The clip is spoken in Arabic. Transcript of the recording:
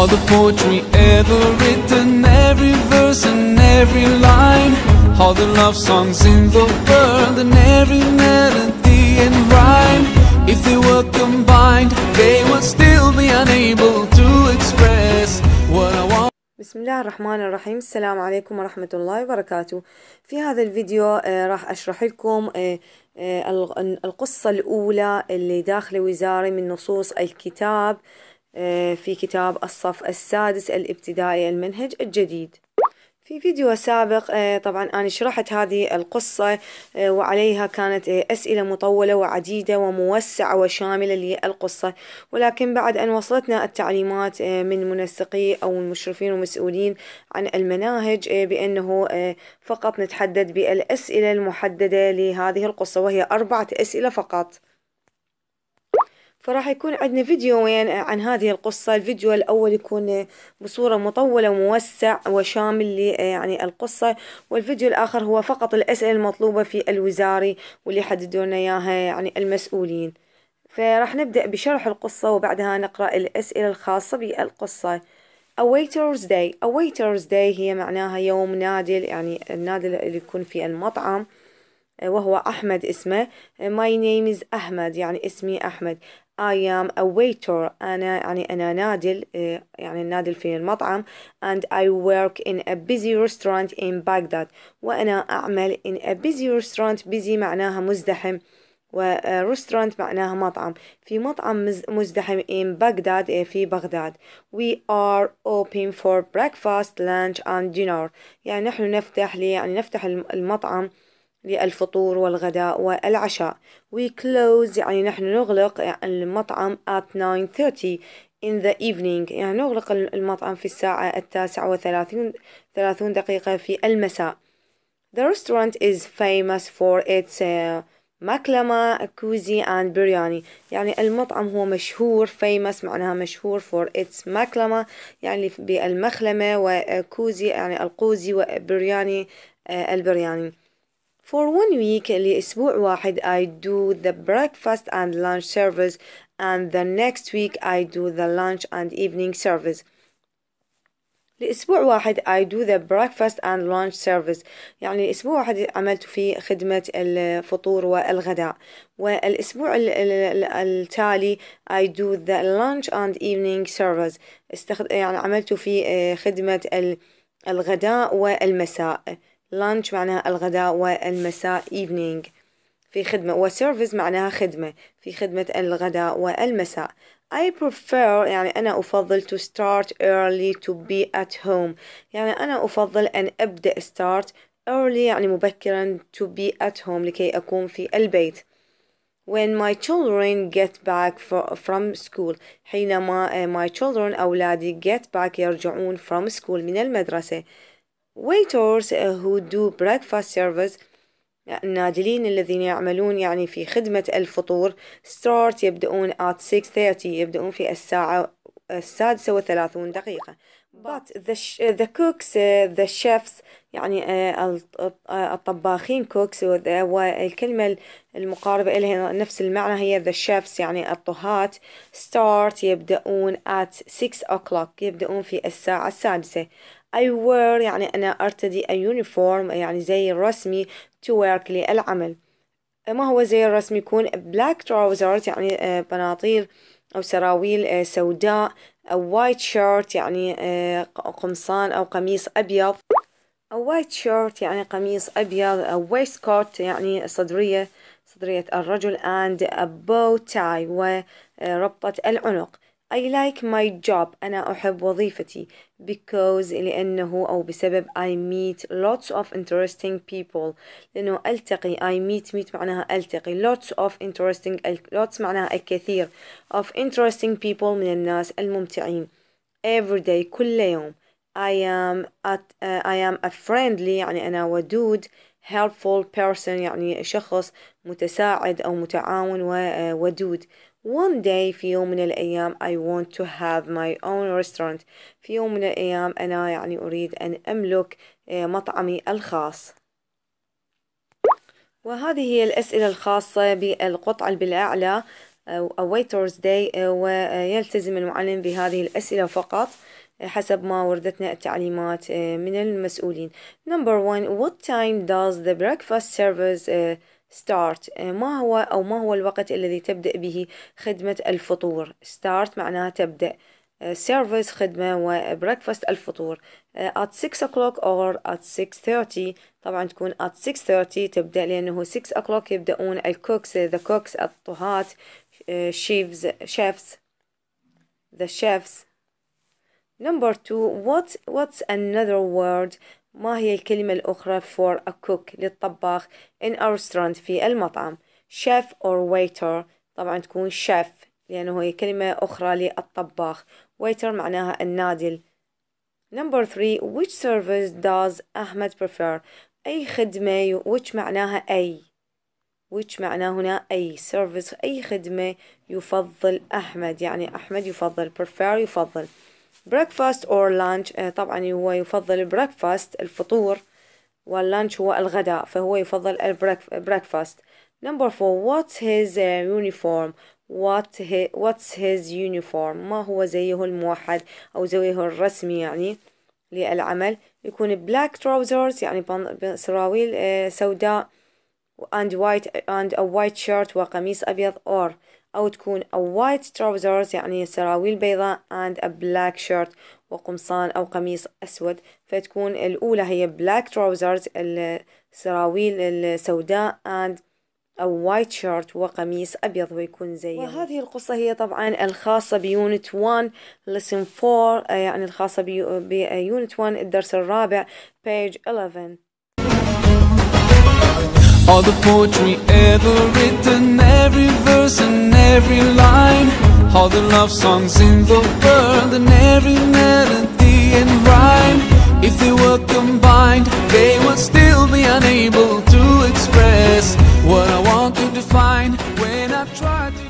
All the poetry ever written, every verse and every line All the love songs in the world and every melody and rhyme If they were combined, they would still be unable to express what I want بسم الله الرحمن الرحيم السلام عليكم ورحمة الله وبركاته في هذا الفيديو راح أشرح لكم القصة الأولى اللي داخلة وزاري من نصوص الكتاب آه، في كتاب الصف السادس الابتدائي المنهج الجديد في فيديو سابق آه، طبعا أنا شرحت هذه القصة آه، وعليها كانت أسئلة مطولة وعديدة وموسعة وشاملة للقصة ولكن بعد أن وصلتنا التعليمات من منسقي أو المشرفين ومسؤولين عن المناهج بأنه فقط نتحدد بالأسئلة المحددة لهذه القصة وهي أربعة أسئلة فقط فراح يكون عندنا فيديوين عن هذه القصة الفيديو الأول يكون بصورة مطولة وموسع وشامل آه، يعني القصة والفيديو الآخر هو فقط الأسئلة المطلوبة في الوزاري واللي حددونا إياها يعني المسؤولين فراح نبدأ بشرح القصة وبعدها نقرأ الأسئلة الخاصة بالقصة A waiter's day A waiter's day هي معناها يوم نادل يعني النادل اللي يكون في المطعم آه، وهو أحمد اسمه My name is أحمد يعني اسمي أحمد I am a waiter أنا يعني أنا نادل يعني نادل في المطعم and I work in a busy restaurant in Baghdad وأنا أعمل in a busy restaurant busy معناها مزدحم و restaurant معناها مطعم في مطعم مزدحم in Baghdad في بغداد we are open for breakfast lunch and dinner يعني نحن نفتح لي يعني نفتح المطعم للفطور والغداء والعشاء we close يعني نحن نغلق المطعم at 9:30 in the evening يعني نغلق المطعم في الساعة التاسعة وثلاثين ثلاثون دقيقة في المساء the restaurant is famous for its maklama, آه، ماكلما كوزي and biryani يعني المطعم هو مشهور famous معناها مشهور for its maklama يعني بالمخلمة وكوزي يعني القوزي وبرياني آه، البرياني For one week لأسبوع واحد I do the breakfast and lunch service and the next week I do the lunch and evening service لأسبوع واحد I do the breakfast and lunch service يعني الأسبوع واحد عملت فيه خدمة الفطور والغداء والأسبوع التالي I do the lunch and evening service استخد... يعني عملت فيه خدمة الغداء والمساء lunch معناها الغداء والمساء evening في خدمة و service معناها خدمة في خدمة الغداء والمساء I prefer يعني أنا أفضل to start early to be at home يعني أنا أفضل أن أبدأ start early يعني مبكرا to be at home لكي أكون في البيت when my children get back from school حينما آه، my children أولادي get back يرجعون from school من المدرسة waiters uh, who do breakfast service uh, النادلين الذين يعملون يعني في خدمة الفطور start يبدأون at 6:30 يبدأون في الساعة السادسة وثلاثون دقيقة but the, the cooks uh, the chefs يعني الطباخين cooks والكلمة المقاربة إليها نفس المعنى هي the chefs يعني الطهاة start يبدأون at 6 o'clock يبدأون في الساعة السادسة I wear يعني أنا أرتدي a uniform يعني زي الرسمي to work للعمل ما هو زي الرسمي يكون black trousers يعني آه، بناطيل أو سراويل آه، سوداء a white shirt يعني آه، قمصان أو قميص أبيض a white shirt يعني قميص أبيض a waistcoat يعني صدرية صدرية الرجل and a bow tie وربطة العنق I like my job أنا أحب وظيفتي because لأنه أو بسبب I meet lots of interesting people لأنه ألتقي I meet meet معناها ألتقي lots of interesting lots معناها الكثير of interesting people من الناس الممتعين every day كل يوم I am at uh, I am a friendly يعني أنا ودود helpful person يعني شخص متساعد أو متعاون وودود one day في يوم من الأيام I want to have my own restaurant في يوم من الأيام أنا يعني أريد أن أملك آه، مطعمي الخاص وهذه هي الأسئلة الخاصة بالقطعة بالأعلى آه، A waiters day آه، ويلتزم المعلم بهذه الأسئلة فقط حسب ما وردتنا التعليمات من المسؤولين number one what time does the breakfast service start ما هو أو ما هو الوقت الذي تبدأ به خدمة الفطور start معناها تبدأ service خدمة و breakfast الفطور at 6 o'clock or at 6.30 طبعا تكون at 6.30 تبدأ لأنه 6 o'clock يبدأون الكوكس the cooks الطهاة chefs chefs the chefs Number two, what, what's another word ما هي الكلمة الأخرى for a cook للطباخ in a restaurant في المطعم chef or waiter طبعا تكون chef لأنه هي كلمة أخرى للطباخ waiter معناها النادل number three which service does أحمد prefer أي خدمة which معناها أي which معناه هنا أي service أي خدمة يفضل أحمد يعني أحمد يفضل prefer يفضل breakfast or lunch طبعا هو يفضل breakfast الفطور واللانش هو الغداء فهو يفضل breakfast number four what's his uniform what he, what's his uniform ما هو زيه الموحد أو زيه الرسمي يعني للعمل يكون black trousers يعني سراويل سوداء and white and a white shirt وقميص أبيض or أو تكون a white trousers يعني سراويل بيضاء and a black shirt وقمصان أو قميص أسود فتكون الأولى هي black trousers السراويل السوداء and a white shirt وقميص أبيض ويكون زي وهذه القصة هي طبعا الخاصة بيونت 1 لسن 4 يعني الخاصة بيونت 1 الدرس الرابع page 11 All the poetry ever written, every verse and every line All the love songs in the world and every melody and rhyme If they were combined, they would still be unable to express What I want to define when I try to